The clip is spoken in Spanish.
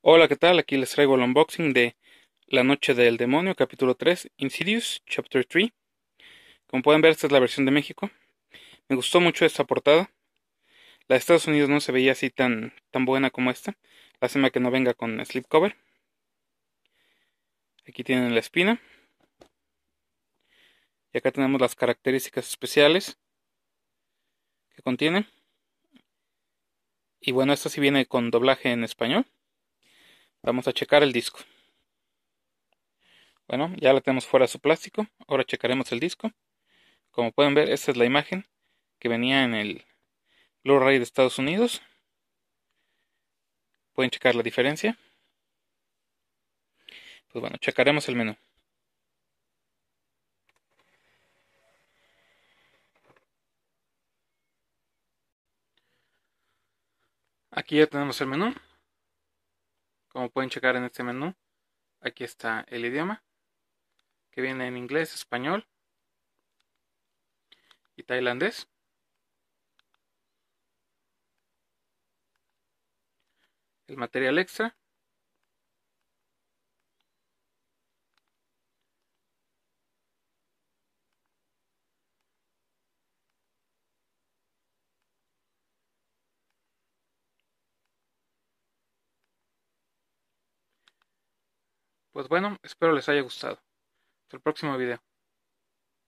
Hola, ¿qué tal? Aquí les traigo el unboxing de La Noche del Demonio, capítulo 3, Insidious, Chapter 3. Como pueden ver, esta es la versión de México. Me gustó mucho esta portada. La de Estados Unidos no se veía así tan, tan buena como esta. Lástima que no venga con slipcover. Aquí tienen la espina. Y acá tenemos las características especiales que contiene. Y bueno, esta sí viene con doblaje en español. Vamos a checar el disco. Bueno, ya la tenemos fuera su plástico. Ahora checaremos el disco. Como pueden ver, esta es la imagen que venía en el Blu-ray de Estados Unidos. Pueden checar la diferencia. Pues bueno, checaremos el menú. Aquí ya tenemos el menú. Como pueden checar en este menú, aquí está el idioma, que viene en inglés, español y tailandés. El material extra, Pues bueno, espero les haya gustado. Hasta el próximo video.